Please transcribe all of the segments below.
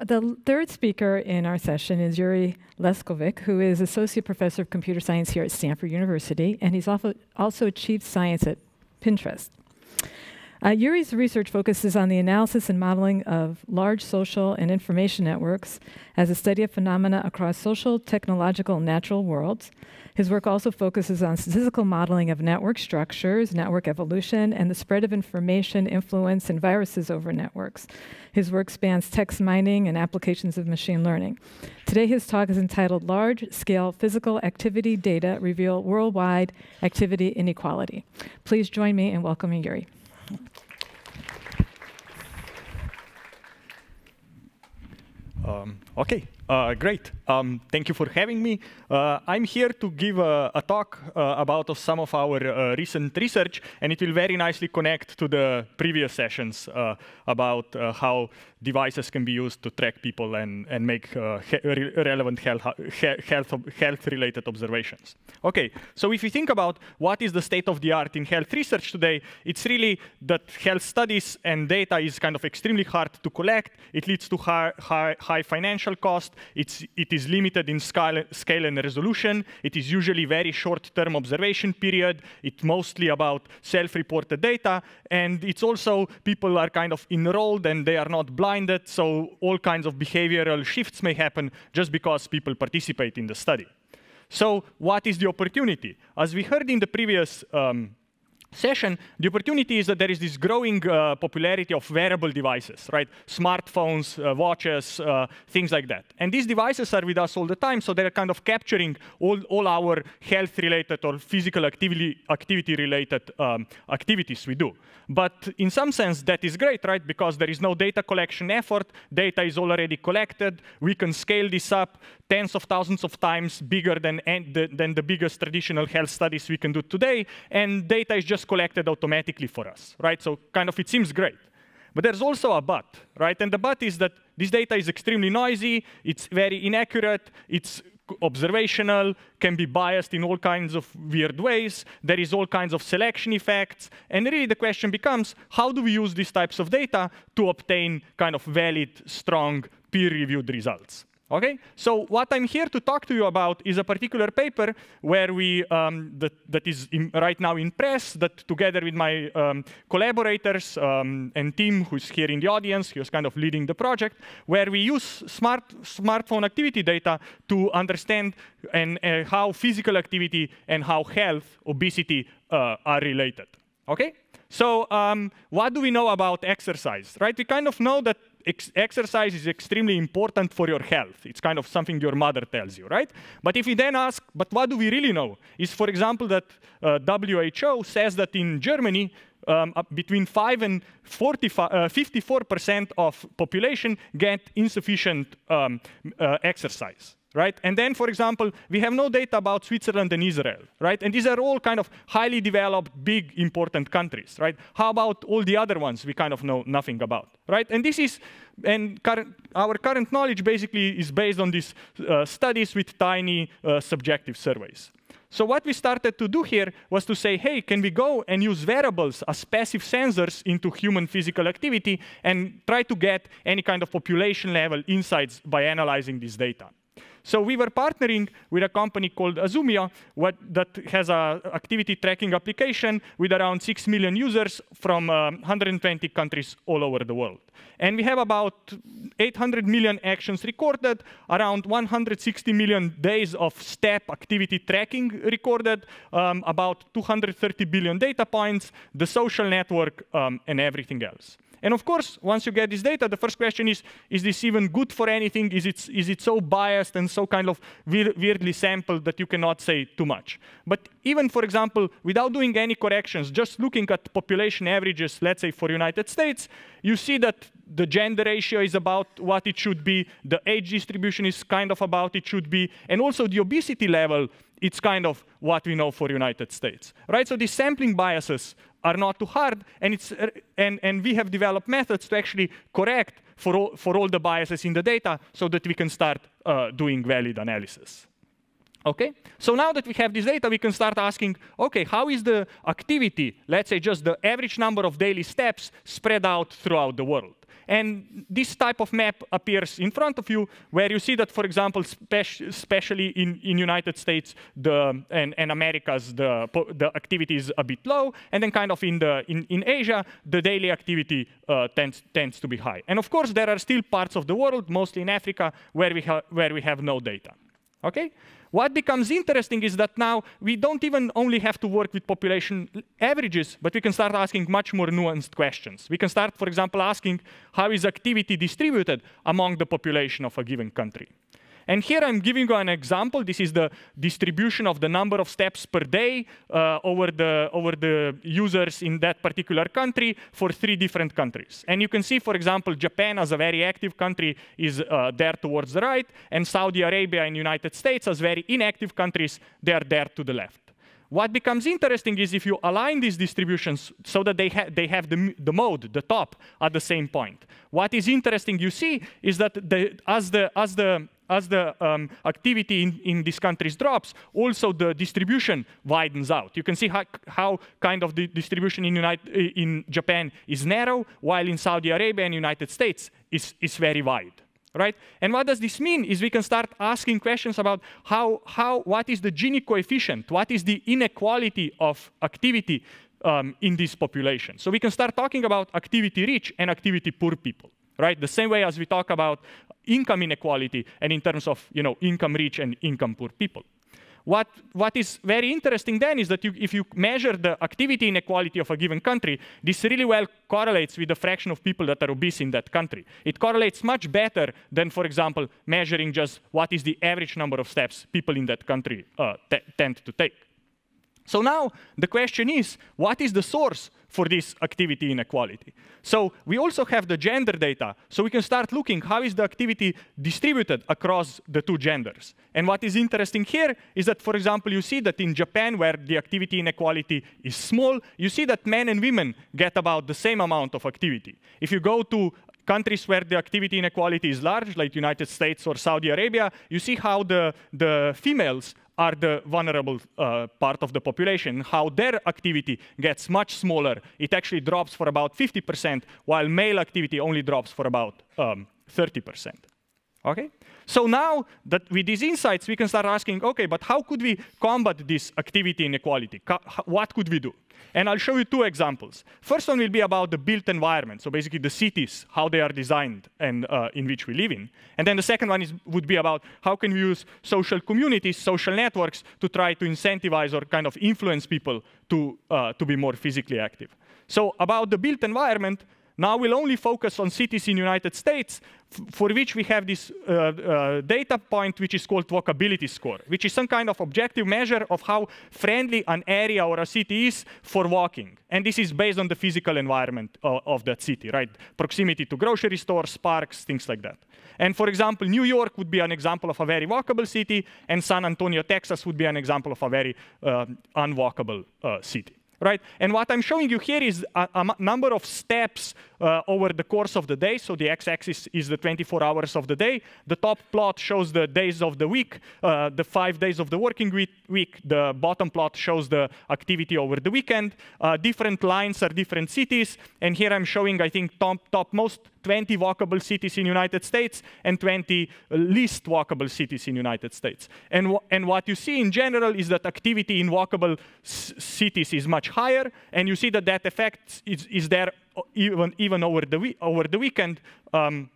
the third speaker in our session is Yuri Leskovic, who is Associate Professor of Computer Science here at Stanford University, and he's also, also a Chief Science at Pinterest. Uh, Yuri's research focuses on the analysis and modeling of large social and information networks as a study of phenomena across social, technological, and natural worlds. His work also focuses on statistical modeling of network structures, network evolution, and the spread of information, influence, and viruses over networks. His work spans text mining and applications of machine learning. Today, his talk is entitled Large Scale Physical Activity Data Reveal Worldwide Activity Inequality. Please join me in welcoming Yuri. Um, okay, uh, great. Um, thank you for having me. Uh, I'm here to give a, a talk uh, about some of our uh, recent research, and it will very nicely connect to the previous sessions uh, about uh, how devices can be used to track people and, and make re relevant health-related health, health observations. Okay, so if you think about what is the state of the art in health research today, it's really that health studies and data is kind of extremely hard to collect. It leads to high, high, high financial cost it's, it is limited in scale, scale and resolution. It is usually very short-term observation period. It's mostly about self-reported data. And it's also people are kind of enrolled and they are not blinded. So all kinds of behavioral shifts may happen just because people participate in the study. So what is the opportunity? As we heard in the previous um, session, the opportunity is that there is this growing uh, popularity of wearable devices, right? Smartphones, uh, watches, uh, things like that. And these devices are with us all the time, so they're kind of capturing all, all our health-related or physical activity-related activity um, activities we do. But in some sense, that is great, right? Because there is no data collection effort. Data is already collected. We can scale this up tens of thousands of times bigger than, than the biggest traditional health studies we can do today. And data is just collected automatically for us, right? So kind of it seems great. But there's also a but, right? And the but is that this data is extremely noisy, it's very inaccurate, it's observational, can be biased in all kinds of weird ways. There is all kinds of selection effects. And really the question becomes, how do we use these types of data to obtain kind of valid, strong, peer-reviewed results? Okay, so what I'm here to talk to you about is a particular paper where we um, that, that is in, right now in press that together with my um, collaborators um, and team who's here in the audience, who's kind of leading the project, where we use smart smartphone activity data to understand and uh, how physical activity and how health, obesity uh, are related. Okay, so um, what do we know about exercise, right? We kind of know that ex exercise is extremely important for your health. It's kind of something your mother tells you, right? But if you then ask, but what do we really know? Is, for example, that uh, WHO says that in Germany, um, between 5 and 54% uh, of population get insufficient um, uh, exercise right? And then, for example, we have no data about Switzerland and Israel, right? And these are all kind of highly developed, big, important countries, right? How about all the other ones we kind of know nothing about, right? And this is, and current, our current knowledge basically is based on these uh, studies with tiny uh, subjective surveys. So what we started to do here was to say, hey, can we go and use variables as passive sensors into human physical activity and try to get any kind of population level insights by analyzing this data. So we were partnering with a company called Azumia what, that has a activity tracking application with around 6 million users from um, uh, 120 countries all over the world. And we have about 800 million actions recorded, around 160 million days of step activity tracking recorded, um, about 230 billion data points, the social network, um, and everything else. And of course, once you get this data, the first question is, is this even good for anything? Is it, is it so biased and so kind of weir weirdly sampled that you cannot say too much? But even, for example, without doing any corrections, just looking at population averages, let's say for United States, you see that the gender ratio is about what it should be, the age distribution is kind of about it should be, and also the obesity level, it's kind of what we know for United States, right? So these sampling biases are not too hard, and, it's, uh, and, and we have developed methods to actually correct for all, for all the biases in the data so that we can start uh, doing valid analysis. Okay, so now that we have this data, we can start asking, okay, how is the activity, let's say just the average number of daily steps spread out throughout the world? And this type of map appears in front of you, where you see that, for example, especially in, in United States the, and, and Americas, the, the activity is a bit low. And then kind of in, the, in, in Asia, the daily activity uh, tends, tends to be high. And of course, there are still parts of the world, mostly in Africa, where we, where we have no data. Okay? What becomes interesting is that now we don't even only have to work with population averages, but we can start asking much more nuanced questions. We can start, for example, asking how is activity distributed among the population of a given country. And here I'm giving you an example. This is the distribution of the number of steps per day uh, over, the, over the users in that particular country for three different countries. And you can see, for example, Japan as a very active country is uh, there towards the right, and Saudi Arabia and United States as very inactive countries, they are there to the left. What becomes interesting is if you align these distributions so that they, ha they have the, the, mode, the top, at the same point. What is interesting, you see, is that the, as, the, as the as the um, activity in, in these countries drops, also the distribution widens out. You can see how, how kind of the distribution in, United, in Japan is narrow, while in Saudi Arabia and United States is, is very wide. Right? And what does this mean is we can start asking questions about how, how, what is the Gini coefficient? What is the inequality of activity um, in this population? So we can start talking about activity rich and activity poor people right? The same way as we talk about income inequality and in terms of you know, income rich and income poor people. What, what is very interesting then is that you, if you measure the activity inequality of a given country, this really well correlates with the fraction of people that are obese in that country. It correlates much better than, for example, measuring just what is the average number of steps people in that country uh, tend to take. So now the question is, what is the source for this activity inequality? So we also have the gender data, so we can start looking how is the activity distributed across the two genders. And what is interesting here is that, for example, you see that in Japan, where the activity inequality is small, you see that men and women get about the same amount of activity. If you go to countries where the activity inequality is large, like United States or Saudi Arabia, you see how the, the females are the vulnerable uh, part of the population, how their activity gets much smaller. It actually drops for about 50%, while male activity only drops for about um, 30%. Okay? So now that with these insights, we can start asking, okay, but how could we combat this activity inequality? What could we do? And I'll show you two examples. First one will be about the built environment, so basically the cities, how they are designed and uh, in which we live in. And then the second one is, would be about how can we use social communities, social networks to try to incentivize or kind of influence people to, uh, to be more physically active. So about the built environment, now we'll only focus on cities in the United States for which we have this uh, uh, data point which is called walkability score, which is some kind of objective measure of how friendly an area or a city is for walking. And this is based on the physical environment uh, of that city, right? Proximity to grocery stores, parks, things like that. And for example, New York would be an example of a very walkable city, and San Antonio, Texas would be an example of a very uh, unwalkable uh, city right? And what I'm showing you here is a, a number of steps uh, over the course of the day. So the x-axis is the 24 hours of the day. The top plot shows the days of the week, uh, the five days of the working week. The bottom plot shows the activity over the weekend. Uh, different lines are different cities. And here I'm showing, I think, top, top most 20 walkable cities in United States and 20 least walkable cities in United States. And, and what you see in general is that activity in walkable cities is much higher, and you see that that effect is, is there even, even over, the over the weekend, um,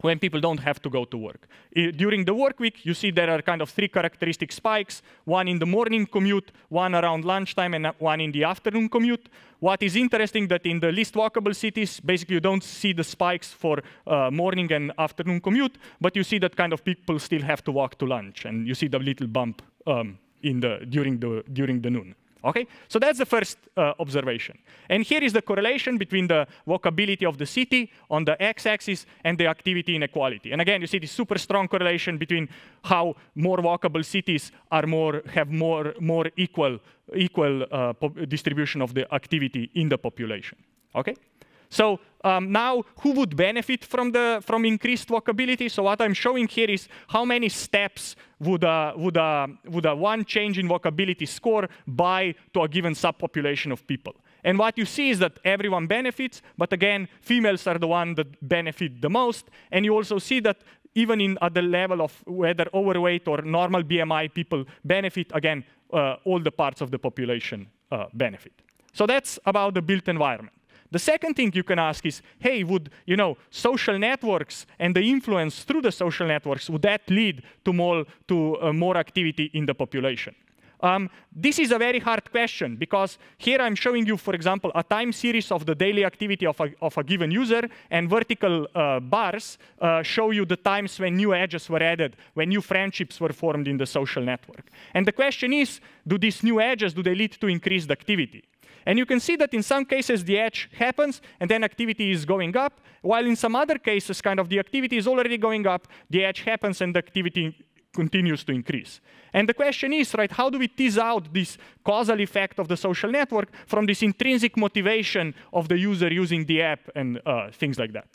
when people don't have to go to work. I, during the work week, you see there are kind of three characteristic spikes, one in the morning commute, one around lunchtime, and one in the afternoon commute. What is interesting that in the least walkable cities, basically you don't see the spikes for uh, morning and afternoon commute, but you see that kind of people still have to walk to lunch, and you see the little bump um, in the, during, the, during the noon. Okay, so that's the first uh, observation. And here is the correlation between the walkability of the city on the x-axis and the activity inequality. And again, you see this super strong correlation between how more walkable cities are more, have more, more equal, equal uh, distribution of the activity in the population. Okay? So um, now, who would benefit from, the, from increased walkability? So what I'm showing here is how many steps would, a, would, a, would a one change in walkability score buy to a given subpopulation of people. And what you see is that everyone benefits, but again, females are the one that benefit the most. And you also see that even in, at the level of whether overweight or normal BMI people benefit, again, uh, all the parts of the population uh, benefit. So that's about the built environment. The second thing you can ask is, hey, would you know social networks and the influence through the social networks would that lead to more to uh, more activity in the population? Um, this is a very hard question because here I'm showing you, for example, a time series of the daily activity of a, of a given user, and vertical uh, bars uh, show you the times when new edges were added, when new friendships were formed in the social network. And the question is, do these new edges, do they lead to increased activity? And you can see that in some cases the edge happens and then activity is going up, while in some other cases kind of the activity is already going up, the edge happens and the activity continues to increase. And the question is, right, how do we tease out this causal effect of the social network from this intrinsic motivation of the user using the app and uh, things like that?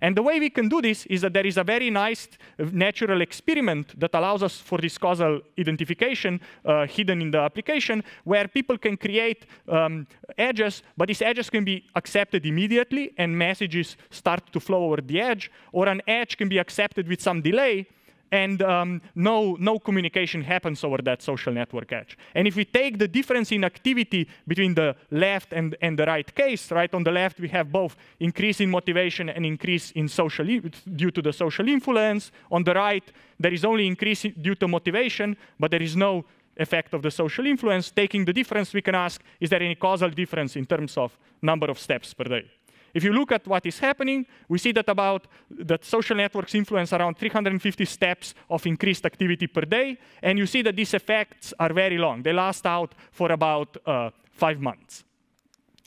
And the way we can do this is that there is a very nice natural experiment that allows us for this causal identification uh, hidden in the application, where people can create um, edges, but these edges can be accepted immediately and messages start to flow over the edge, or an edge can be accepted with some delay, and um, no, no communication happens over that social network edge. And if we take the difference in activity between the left and, and the right case, right on the left we have both increase in motivation and increase in social due to the social influence. On the right, there is only increase due to motivation, but there is no effect of the social influence. Taking the difference, we can ask, is there any causal difference in terms of number of steps per day? If you look at what is happening, we see that about that social networks influence around 350 steps of increased activity per day, and you see that these effects are very long. They last out for about uh, five months.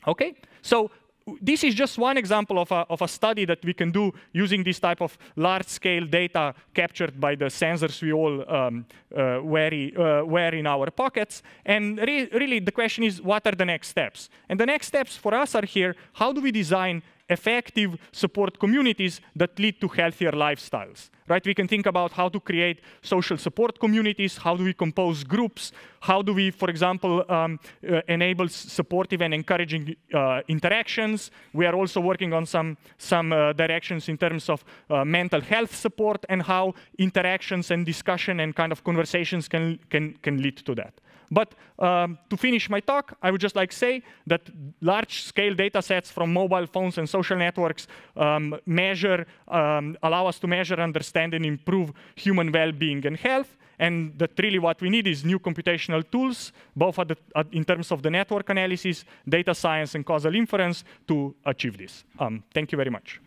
Okay, so this is just one example of a, of a study that we can do using this type of large-scale data captured by the sensors we all um, uh, wear, uh, wear, in our pockets. And re really, the question is, what are the next steps? And the next steps for us are here, how do we design effective support communities that lead to healthier lifestyles, right? We can think about how to create social support communities, how do we compose groups, how do we, for example, um, uh, enable supportive and encouraging uh, interactions. We are also working on some, some uh, directions in terms of uh, mental health support and how interactions and discussion and kind of conversations can, can, can lead to that. But um, to finish my talk, I would just like say that large-scale data sets from mobile phones and social social networks um, measure, um, allow us to measure, understand, and improve human well-being and health. And that really what we need is new computational tools, both the, in terms of the network analysis, data science, and causal inference to achieve this. Um, thank you very much.